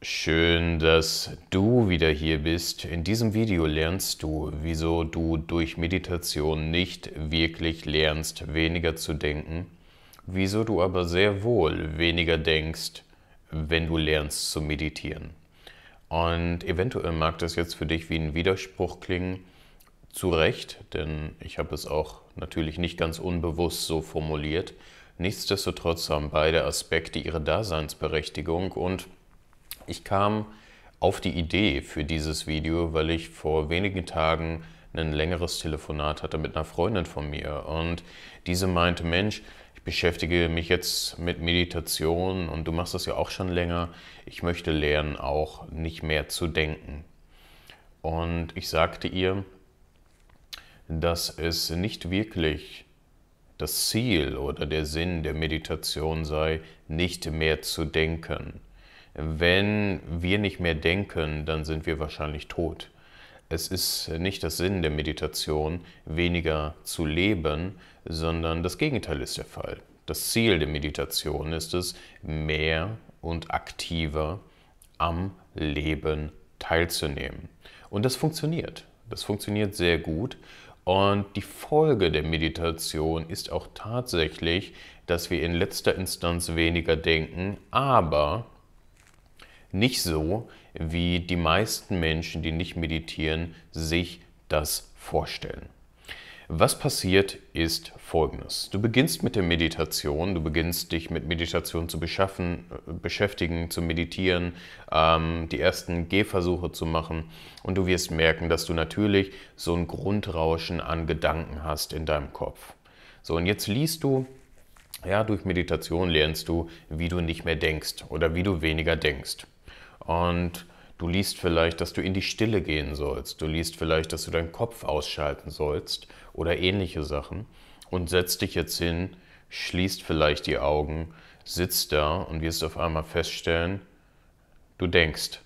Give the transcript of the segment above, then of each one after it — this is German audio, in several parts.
Schön, dass du wieder hier bist. In diesem Video lernst du, wieso du durch Meditation nicht wirklich lernst, weniger zu denken, wieso du aber sehr wohl weniger denkst, wenn du lernst zu meditieren. Und eventuell mag das jetzt für dich wie ein Widerspruch klingen, zu Recht, denn ich habe es auch natürlich nicht ganz unbewusst so formuliert. Nichtsdestotrotz haben beide Aspekte ihre Daseinsberechtigung und ich kam auf die Idee für dieses Video, weil ich vor wenigen Tagen ein längeres Telefonat hatte mit einer Freundin von mir und diese meinte, Mensch, ich beschäftige mich jetzt mit Meditation und du machst das ja auch schon länger. Ich möchte lernen, auch nicht mehr zu denken. Und ich sagte ihr, dass es nicht wirklich das Ziel oder der Sinn der Meditation sei, nicht mehr zu denken wenn wir nicht mehr denken, dann sind wir wahrscheinlich tot. Es ist nicht das Sinn der Meditation, weniger zu leben, sondern das Gegenteil ist der Fall. Das Ziel der Meditation ist es, mehr und aktiver am Leben teilzunehmen. Und das funktioniert. Das funktioniert sehr gut. Und die Folge der Meditation ist auch tatsächlich, dass wir in letzter Instanz weniger denken, aber nicht so, wie die meisten Menschen, die nicht meditieren, sich das vorstellen. Was passiert ist folgendes. Du beginnst mit der Meditation, du beginnst dich mit Meditation zu beschaffen, äh, beschäftigen, zu meditieren, ähm, die ersten Gehversuche zu machen und du wirst merken, dass du natürlich so ein Grundrauschen an Gedanken hast in deinem Kopf. So, und jetzt liest du, ja, durch Meditation lernst du, wie du nicht mehr denkst oder wie du weniger denkst. Und du liest vielleicht, dass du in die Stille gehen sollst. Du liest vielleicht, dass du deinen Kopf ausschalten sollst oder ähnliche Sachen. Und setzt dich jetzt hin, schließt vielleicht die Augen, sitzt da und wirst auf einmal feststellen, du denkst.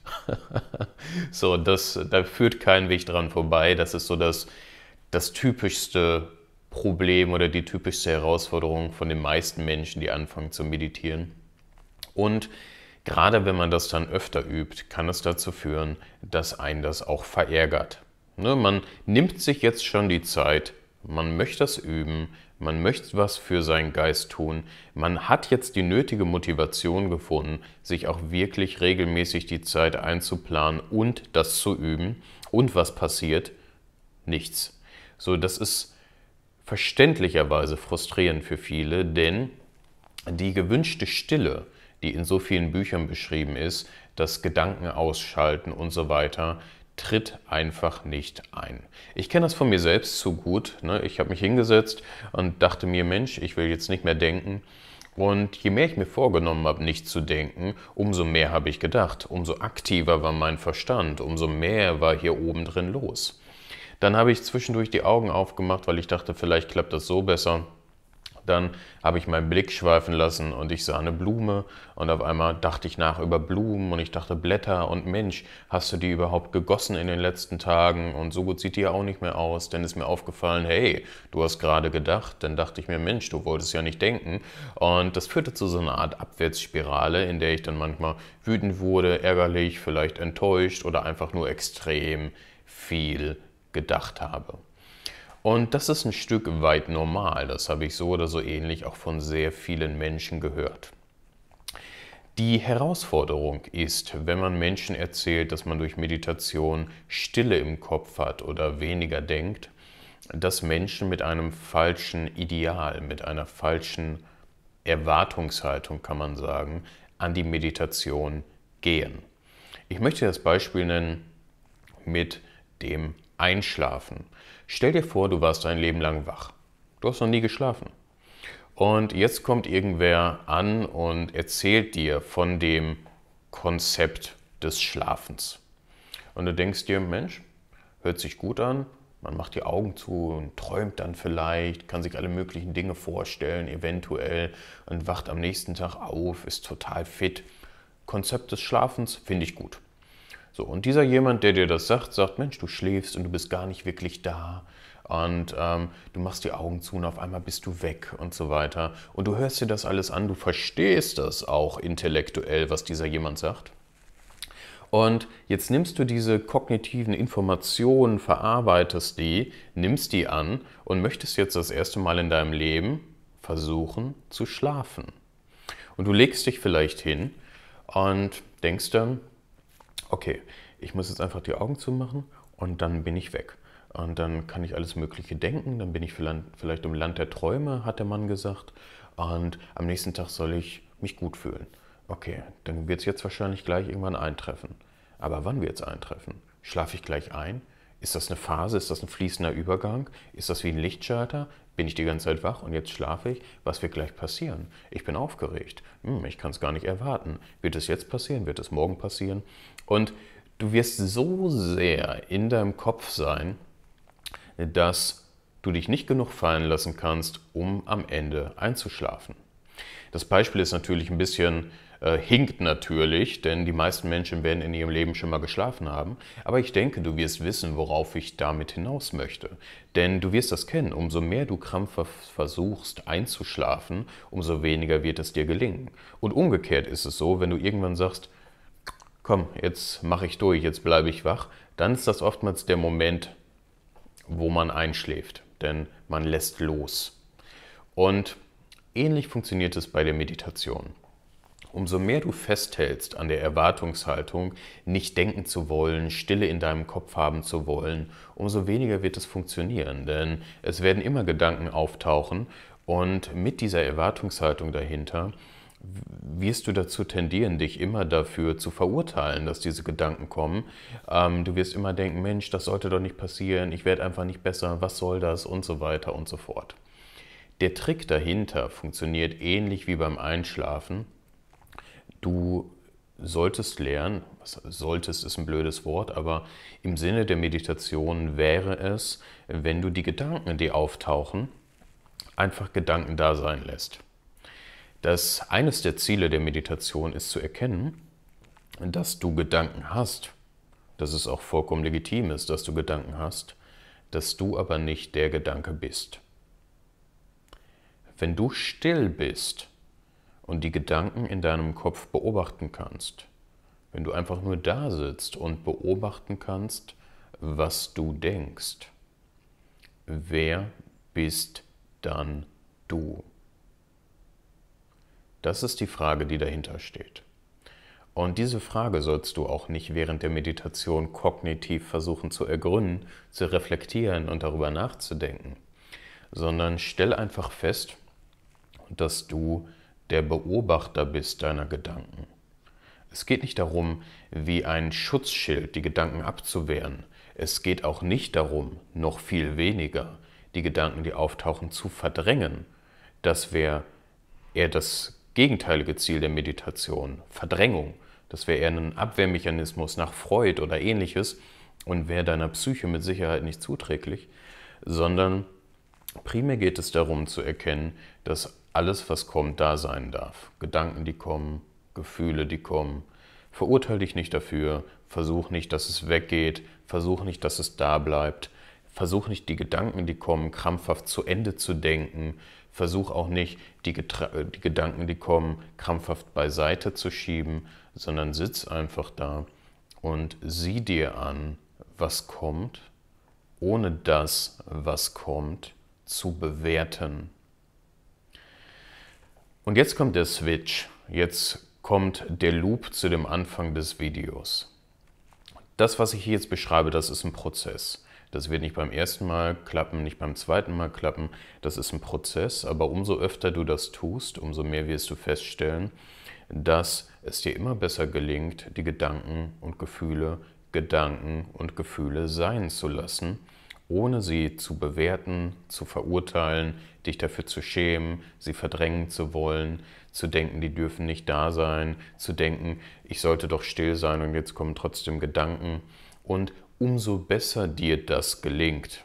so, das, da führt kein Weg dran vorbei. Das ist so das, das typischste Problem oder die typischste Herausforderung von den meisten Menschen, die anfangen zu meditieren. Und Gerade wenn man das dann öfter übt, kann es dazu führen, dass einen das auch verärgert. Ne, man nimmt sich jetzt schon die Zeit, man möchte das üben, man möchte was für seinen Geist tun, man hat jetzt die nötige Motivation gefunden, sich auch wirklich regelmäßig die Zeit einzuplanen und das zu üben. Und was passiert? Nichts. So, das ist verständlicherweise frustrierend für viele, denn die gewünschte Stille, die in so vielen Büchern beschrieben ist, das Gedanken ausschalten und so weiter, tritt einfach nicht ein. Ich kenne das von mir selbst zu gut. Ne? Ich habe mich hingesetzt und dachte mir, Mensch, ich will jetzt nicht mehr denken. Und je mehr ich mir vorgenommen habe, nicht zu denken, umso mehr habe ich gedacht, umso aktiver war mein Verstand, umso mehr war hier oben drin los. Dann habe ich zwischendurch die Augen aufgemacht, weil ich dachte, vielleicht klappt das so besser. Dann habe ich meinen Blick schweifen lassen und ich sah eine Blume und auf einmal dachte ich nach über Blumen und ich dachte Blätter und Mensch, hast du die überhaupt gegossen in den letzten Tagen und so gut sieht die ja auch nicht mehr aus. Dann ist mir aufgefallen, hey, du hast gerade gedacht. Dann dachte ich mir, Mensch, du wolltest ja nicht denken. Und das führte zu so einer Art Abwärtsspirale, in der ich dann manchmal wütend wurde, ärgerlich, vielleicht enttäuscht oder einfach nur extrem viel gedacht habe. Und das ist ein Stück weit normal. Das habe ich so oder so ähnlich auch von sehr vielen Menschen gehört. Die Herausforderung ist, wenn man Menschen erzählt, dass man durch Meditation Stille im Kopf hat oder weniger denkt, dass Menschen mit einem falschen Ideal, mit einer falschen Erwartungshaltung, kann man sagen, an die Meditation gehen. Ich möchte das Beispiel nennen mit dem Einschlafen. Stell dir vor, du warst dein Leben lang wach. Du hast noch nie geschlafen. Und jetzt kommt irgendwer an und erzählt dir von dem Konzept des Schlafens. Und du denkst dir, Mensch, hört sich gut an, man macht die Augen zu und träumt dann vielleicht, kann sich alle möglichen Dinge vorstellen, eventuell, und wacht am nächsten Tag auf, ist total fit. Konzept des Schlafens finde ich gut. So, und dieser jemand, der dir das sagt, sagt, Mensch, du schläfst und du bist gar nicht wirklich da und ähm, du machst die Augen zu und auf einmal bist du weg und so weiter. Und du hörst dir das alles an, du verstehst das auch intellektuell, was dieser jemand sagt. Und jetzt nimmst du diese kognitiven Informationen, verarbeitest die, nimmst die an und möchtest jetzt das erste Mal in deinem Leben versuchen zu schlafen. Und du legst dich vielleicht hin und denkst dann, okay, ich muss jetzt einfach die Augen zumachen und dann bin ich weg. Und dann kann ich alles Mögliche denken, dann bin ich vielleicht im Land der Träume, hat der Mann gesagt. Und am nächsten Tag soll ich mich gut fühlen. Okay, dann wird es jetzt wahrscheinlich gleich irgendwann eintreffen. Aber wann wird es eintreffen? Schlafe ich gleich ein? Ist das eine Phase? Ist das ein fließender Übergang? Ist das wie ein Lichtschalter? Bin ich die ganze Zeit wach und jetzt schlafe ich? Was wird gleich passieren? Ich bin aufgeregt. Hm, ich kann es gar nicht erwarten. Wird es jetzt passieren? Wird es morgen passieren? Und du wirst so sehr in deinem Kopf sein, dass du dich nicht genug fallen lassen kannst, um am Ende einzuschlafen. Das Beispiel ist natürlich ein bisschen äh, hinkt natürlich, denn die meisten Menschen werden in ihrem Leben schon mal geschlafen haben. Aber ich denke, du wirst wissen, worauf ich damit hinaus möchte. Denn du wirst das kennen. Umso mehr du krampfhaft versuchst einzuschlafen, umso weniger wird es dir gelingen. Und umgekehrt ist es so, wenn du irgendwann sagst, komm, jetzt mache ich durch, jetzt bleibe ich wach, dann ist das oftmals der Moment, wo man einschläft, denn man lässt los. Und ähnlich funktioniert es bei der Meditation. Umso mehr du festhältst an der Erwartungshaltung, nicht denken zu wollen, Stille in deinem Kopf haben zu wollen, umso weniger wird es funktionieren, denn es werden immer Gedanken auftauchen und mit dieser Erwartungshaltung dahinter wirst du dazu tendieren, dich immer dafür zu verurteilen, dass diese Gedanken kommen. Ähm, du wirst immer denken, Mensch, das sollte doch nicht passieren, ich werde einfach nicht besser, was soll das und so weiter und so fort. Der Trick dahinter funktioniert ähnlich wie beim Einschlafen, du solltest lernen, solltest ist ein blödes Wort, aber im Sinne der Meditation wäre es, wenn du die Gedanken, die auftauchen, einfach Gedanken da sein lässt. Das eines der Ziele der Meditation ist zu erkennen, dass du Gedanken hast, dass es auch vollkommen legitim ist, dass du Gedanken hast, dass du aber nicht der Gedanke bist. Wenn du still bist, und die Gedanken in deinem Kopf beobachten kannst. Wenn du einfach nur da sitzt und beobachten kannst, was du denkst. Wer bist dann du? Das ist die Frage, die dahinter steht. Und diese Frage sollst du auch nicht während der Meditation kognitiv versuchen zu ergründen, zu reflektieren und darüber nachzudenken, sondern stell einfach fest, dass du der Beobachter bist deiner Gedanken. Es geht nicht darum, wie ein Schutzschild die Gedanken abzuwehren. Es geht auch nicht darum, noch viel weniger, die Gedanken, die auftauchen, zu verdrängen. Das wäre eher das gegenteilige Ziel der Meditation, Verdrängung. Das wäre eher ein Abwehrmechanismus nach Freud oder ähnliches und wäre deiner Psyche mit Sicherheit nicht zuträglich, sondern primär geht es darum zu erkennen, dass alles, was kommt, da sein darf. Gedanken, die kommen, Gefühle, die kommen. Verurteil dich nicht dafür, versuch nicht, dass es weggeht, versuch nicht, dass es da bleibt. Versuch nicht, die Gedanken, die kommen, krampfhaft zu Ende zu denken. Versuch auch nicht, die, Getra äh, die Gedanken, die kommen, krampfhaft beiseite zu schieben, sondern sitz einfach da und sieh dir an, was kommt, ohne das, was kommt, zu bewerten. Und jetzt kommt der Switch. Jetzt kommt der Loop zu dem Anfang des Videos. Das, was ich hier jetzt beschreibe, das ist ein Prozess. Das wird nicht beim ersten Mal klappen, nicht beim zweiten Mal klappen. Das ist ein Prozess, aber umso öfter du das tust, umso mehr wirst du feststellen, dass es dir immer besser gelingt, die Gedanken und Gefühle Gedanken und Gefühle sein zu lassen ohne sie zu bewerten, zu verurteilen, dich dafür zu schämen, sie verdrängen zu wollen, zu denken, die dürfen nicht da sein, zu denken, ich sollte doch still sein und jetzt kommen trotzdem Gedanken. Und umso besser dir das gelingt,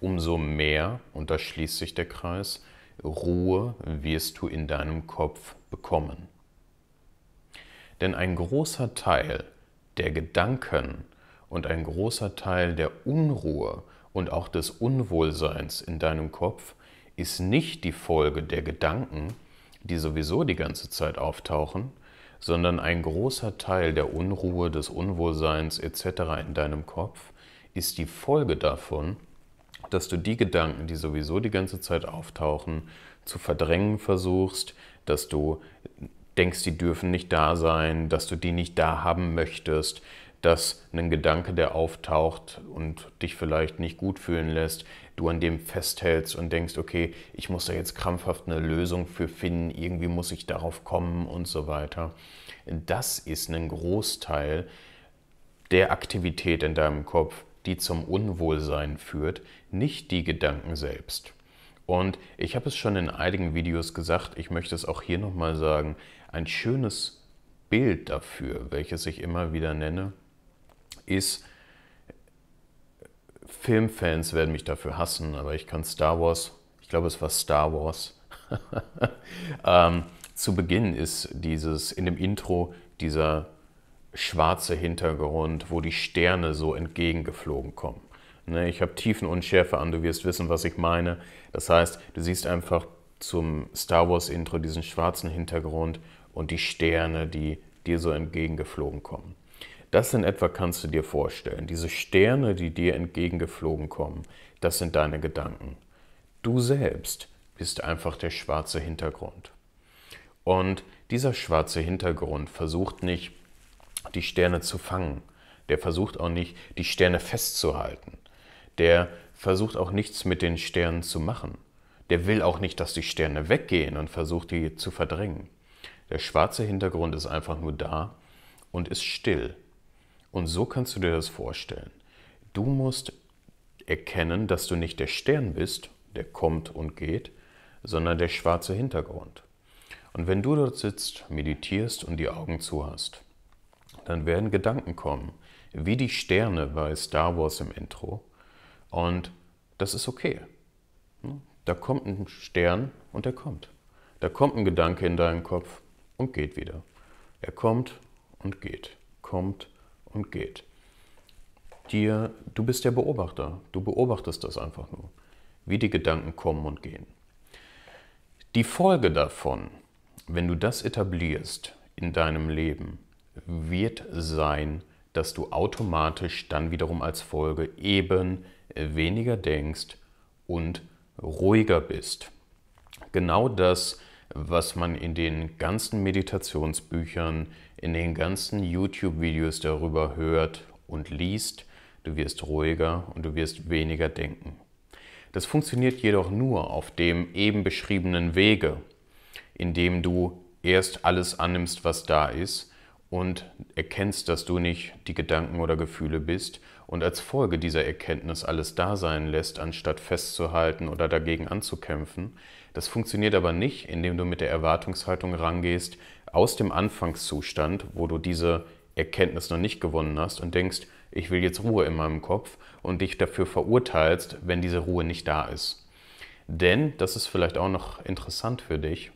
umso mehr, und da schließt sich der Kreis, Ruhe wirst du in deinem Kopf bekommen. Denn ein großer Teil der Gedanken, und ein großer Teil der Unruhe und auch des Unwohlseins in deinem Kopf ist nicht die Folge der Gedanken, die sowieso die ganze Zeit auftauchen, sondern ein großer Teil der Unruhe, des Unwohlseins etc. in deinem Kopf ist die Folge davon, dass du die Gedanken, die sowieso die ganze Zeit auftauchen, zu verdrängen versuchst, dass du denkst, die dürfen nicht da sein, dass du die nicht da haben möchtest, dass ein Gedanke, der auftaucht und dich vielleicht nicht gut fühlen lässt, du an dem festhältst und denkst, okay, ich muss da jetzt krampfhaft eine Lösung für finden, irgendwie muss ich darauf kommen und so weiter. Das ist ein Großteil der Aktivität in deinem Kopf, die zum Unwohlsein führt, nicht die Gedanken selbst. Und ich habe es schon in einigen Videos gesagt, ich möchte es auch hier nochmal sagen, ein schönes Bild dafür, welches ich immer wieder nenne, ist, Filmfans werden mich dafür hassen, aber ich kann Star Wars, ich glaube es war Star Wars, ähm, zu Beginn ist dieses, in dem Intro dieser schwarze Hintergrund, wo die Sterne so entgegengeflogen kommen. Ne, ich habe Tiefenunschärfe an, du wirst wissen, was ich meine. Das heißt, du siehst einfach zum Star Wars Intro diesen schwarzen Hintergrund und die Sterne, die dir so entgegengeflogen kommen. Das in etwa kannst du dir vorstellen. Diese Sterne, die dir entgegengeflogen kommen, das sind deine Gedanken. Du selbst bist einfach der schwarze Hintergrund. Und dieser schwarze Hintergrund versucht nicht, die Sterne zu fangen. Der versucht auch nicht, die Sterne festzuhalten. Der versucht auch nichts mit den Sternen zu machen. Der will auch nicht, dass die Sterne weggehen und versucht, die zu verdrängen. Der schwarze Hintergrund ist einfach nur da und ist still und so kannst du dir das vorstellen. Du musst erkennen, dass du nicht der Stern bist, der kommt und geht, sondern der schwarze Hintergrund. Und wenn du dort sitzt, meditierst und die Augen zu hast, dann werden Gedanken kommen, wie die Sterne bei Star Wars im Intro. Und das ist okay. Da kommt ein Stern und er kommt. Da kommt ein Gedanke in deinen Kopf und geht wieder. Er kommt und geht. Kommt und geht. Dir, du bist der Beobachter, du beobachtest das einfach nur, wie die Gedanken kommen und gehen. Die Folge davon, wenn du das etablierst in deinem Leben, wird sein, dass du automatisch dann wiederum als Folge eben weniger denkst und ruhiger bist. Genau das was man in den ganzen Meditationsbüchern, in den ganzen YouTube-Videos darüber hört und liest, du wirst ruhiger und du wirst weniger denken. Das funktioniert jedoch nur auf dem eben beschriebenen Wege, indem du erst alles annimmst, was da ist und erkennst, dass du nicht die Gedanken oder Gefühle bist und als Folge dieser Erkenntnis alles da sein lässt, anstatt festzuhalten oder dagegen anzukämpfen, das funktioniert aber nicht, indem du mit der Erwartungshaltung rangehst aus dem Anfangszustand, wo du diese Erkenntnis noch nicht gewonnen hast und denkst, ich will jetzt Ruhe in meinem Kopf und dich dafür verurteilst, wenn diese Ruhe nicht da ist. Denn, das ist vielleicht auch noch interessant für dich,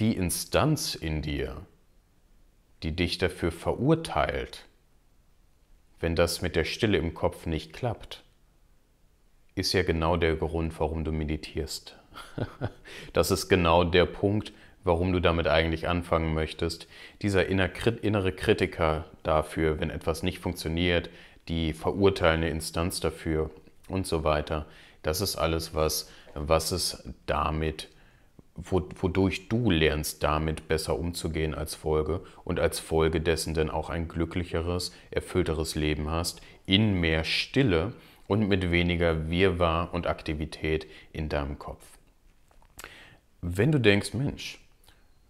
die Instanz in dir, die dich dafür verurteilt, wenn das mit der Stille im Kopf nicht klappt, ist ja genau der Grund, warum du meditierst. das ist genau der Punkt, warum du damit eigentlich anfangen möchtest. Dieser innere Kritiker dafür, wenn etwas nicht funktioniert, die verurteilende Instanz dafür und so weiter. Das ist alles, was, was es damit, wodurch du lernst, damit besser umzugehen als Folge und als Folge dessen dann auch ein glücklicheres, erfüllteres Leben hast, in mehr Stille und mit weniger Wirrwarr und Aktivität in deinem Kopf. Wenn du denkst, Mensch,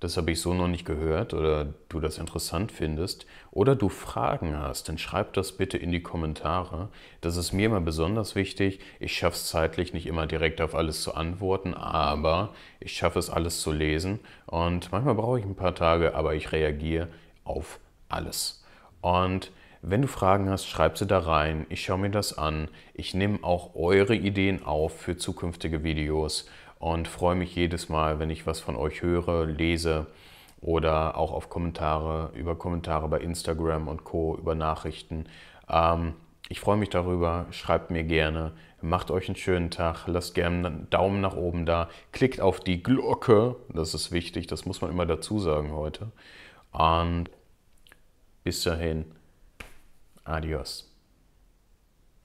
das habe ich so noch nicht gehört oder du das interessant findest oder du Fragen hast, dann schreib das bitte in die Kommentare. Das ist mir immer besonders wichtig. Ich schaffe es zeitlich nicht immer direkt auf alles zu antworten, aber ich schaffe es alles zu lesen und manchmal brauche ich ein paar Tage, aber ich reagiere auf alles. Und wenn du Fragen hast, schreib sie da rein. Ich schaue mir das an. Ich nehme auch eure Ideen auf für zukünftige Videos und freue mich jedes Mal, wenn ich was von euch höre, lese oder auch auf Kommentare, über Kommentare bei Instagram und Co., über Nachrichten. Ähm, ich freue mich darüber, schreibt mir gerne, macht euch einen schönen Tag, lasst gerne einen Daumen nach oben da, klickt auf die Glocke, das ist wichtig, das muss man immer dazu sagen heute. Und bis dahin, adios.